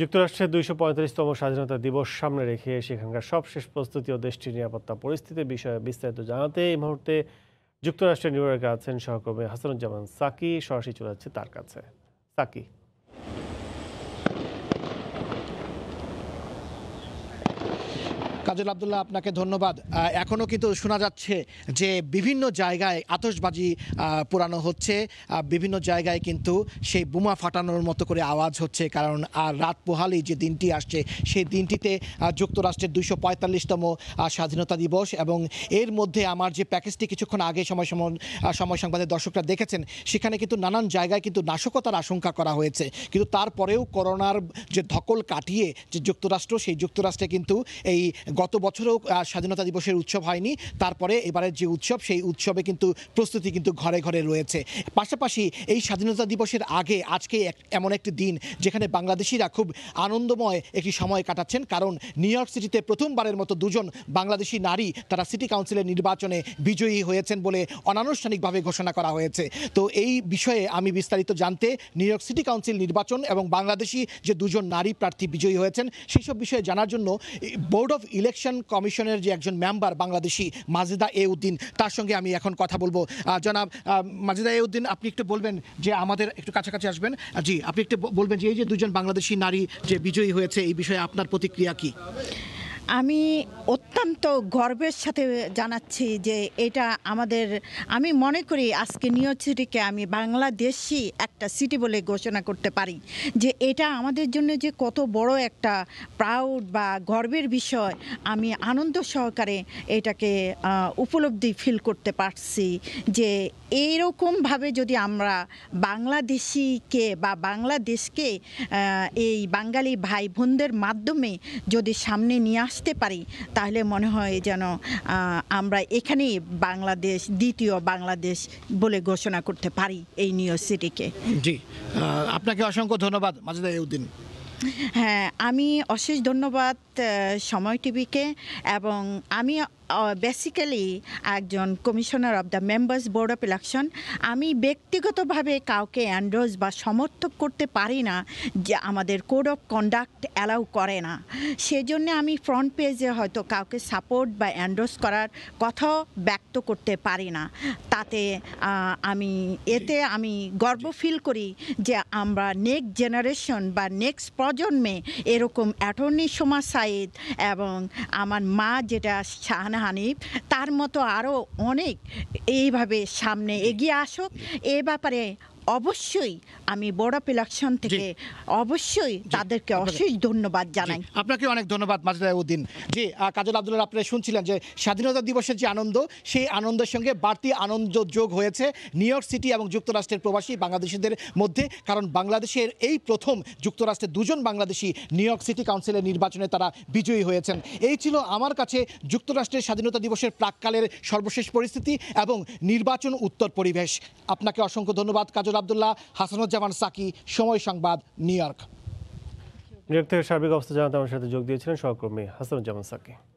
যুক্তরাষ্ট্রের দুইশো পঁয়ত্রিশতম স্বাধীনতা দিবস সামনে রেখে সেখানকার সবশেষ প্রস্তুতি ও দেশটির নিরাপত্তা পরিস্থিতির বিষয়ে বিস্তারিত জানাতে এই মুহূর্তে যুক্তরাষ্ট্রের নিউ ইয়র্কে আছেন সহকর্মী হাসানুজ্জামান সাকি সরাসরি চলে যাচ্ছে তার কাছে সাকি কাজল আবদুল্লাহ আপনাকে ধন্যবাদ এখনও কিন্তু শোনা যাচ্ছে যে বিভিন্ন জায়গায় আতসবাজি পুরানো হচ্ছে বিভিন্ন জায়গায় কিন্তু সেই বোমা ফাটানোর মতো করে আওয়াজ হচ্ছে কারণ আর রাত পোহালি যে দিনটি আসছে সেই দিনটিতে যুক্তরাষ্ট্রের দুইশো পঁয়তাল্লিশতম স্বাধীনতা দিবস এবং এর মধ্যে আমার যে প্যাকেজটি কিছুক্ষণ আগে সময় সময় সংবাদের দর্শকরা দেখেছেন সেখানে কিন্তু নানান জায়গায় কিন্তু নাশকতার আশঙ্কা করা হয়েছে কিন্তু তারপরেও করোনার যে ধকল কাটিয়ে যে যুক্তরাষ্ট্র সেই যুক্তরাষ্ট্রে কিন্তু এই গত বছরেও স্বাধীনতা দিবসের উৎসব হয়নি তারপরে এবারের যে উৎসব সেই উৎসবে কিন্তু প্রস্তুতি কিন্তু ঘরে ঘরে রয়েছে পাশাপাশি এই স্বাধীনতা দিবসের আগে আজকে এমন একটি দিন যেখানে বাংলাদেশিরা খুব আনন্দময় একটি সময় কাটাচ্ছেন কারণ নিউ ইয়র্ক সিটিতে প্রথমবারের মতো দুজন বাংলাদেশি নারী তারা সিটি কাউন্সিলের নির্বাচনে বিজয়ী হয়েছেন বলে অনানুষ্ঠানিকভাবে ঘোষণা করা হয়েছে তো এই বিষয়ে আমি বিস্তারিত জানতে নিউ ইয়র্ক সিটি কাউন্সিল নির্বাচন এবং বাংলাদেশি যে দুজন নারী প্রার্থী বিজয়ী হয়েছেন সেই সব বিষয়ে জানার জন্য বোর্ড অফ ইলেকশন কমিশনের যে একজন মেম্বার বাংলাদেশি মাজেদা এ উদ্দিন তার সঙ্গে আমি এখন কথা বলবো জনাব মাজেদা এ উদ্দিন আপনি একটু বলবেন যে আমাদের একটু কাছাকাছি আসবেন জি আপনি একটু বলবেন যে এই যে দুজন বাংলাদেশি নারী যে বিজয়ী হয়েছে এই বিষয়ে আপনার প্রতিক্রিয়া কী আমি অত্যন্ত গর্বের সাথে জানাচ্ছি যে এটা আমাদের আমি মনে করি আজকে নিউ সিটিকে আমি বাংলাদেশি একটা সিটি বলে ঘোষণা করতে পারি যে এটা আমাদের জন্য যে কত বড় একটা প্রাউড বা গর্বের বিষয় আমি আনন্দ সহকারে এটাকে উপলব্ধি ফিল করতে পারছি যে এইরকমভাবে যদি আমরা বাংলাদেশিকে বা বাংলাদেশকে এই বাঙালি ভাই বোনদের মাধ্যমে যদি সামনে নিয়ে আস আসতে পারি তাহলে মনে হয় যেন আমরা এখানেই বাংলাদেশ দ্বিতীয় বাংলাদেশ বলে ঘোষণা করতে পারি এই নিউ সিটিকে জি আপনাকে অসংখ্য ধন্যবাদ মাজেদা ইউদ্দিন হ্যাঁ আমি অশেষ ধন্যবাদ সময় টিভিকে এবং আমি বেসিক্যালি একজন commissioner of the members board of election আমি ব্যক্তিগতভাবে কাউকে অ্যান্ড্রোজ বা সমর্থক করতে পারি না যে আমাদের কোড অফ কন্ডাক্ট অ্যালাউ করে না সেজন্য আমি ফ্রন্ট পেজে হয়তো কাউকে সাপোর্ট বা অ্যান্ড্রোজ করার কথাও ব্যক্ত করতে পারি না তাতে আমি এতে আমি গর্ব ফিল করি যে আমরা নেক্সট জেনারেশন বা নেক্সট প্রজন্মে এরকম অ্যাটর্নি সোমা সাইদ এবং আমার মা যেটা শাহানা হানিফ তার মতো আরও অনেক এইভাবে সামনে এগিয়ে আসুক এ ব্যাপারে অবশ্যই আমি বড়া পিলাকশন থেকে অবশ্যই তাদেরকে অশেষ ধন্যবাদ জানাই আপনাকে অনেক ধন্যবাদ মাজেদা উদ্দিন জি কাজল আব্দুল্লাহ আপনারা শুনছিলেন যে স্বাধীনতা দিবসের যে আনন্দ সেই আনন্দের সঙ্গে বাড়তি আনন্দ যোগ হয়েছে নিউ ইয়র্ক সিটি এবং যুক্তরাষ্ট্রের প্রবাসী বাংলাদেশিদের মধ্যে কারণ বাংলাদেশের এই প্রথম যুক্তরাষ্ট্রের দুজন বাংলাদেশি নিউ ইয়র্ক সিটি কাউন্সিলের নির্বাচনে তারা বিজয়ী হয়েছেন এই ছিল আমার কাছে যুক্তরাষ্ট্রের স্বাধীনতা দিবসের প্রাককালের সর্বশেষ পরিস্থিতি এবং নির্বাচন উত্তর পরিবেশ আপনাকে অসংখ্য ধন্যবাদ Kajol Tajul Abdullah Hasanuzzaman Saki Somoy Sangbad new York new York থেকে সার্বিক অবস্থা জানাতে আমার সাথে যোগ দিয়েছিলেন সহকর্মী হাসানুজ্জামান সাকি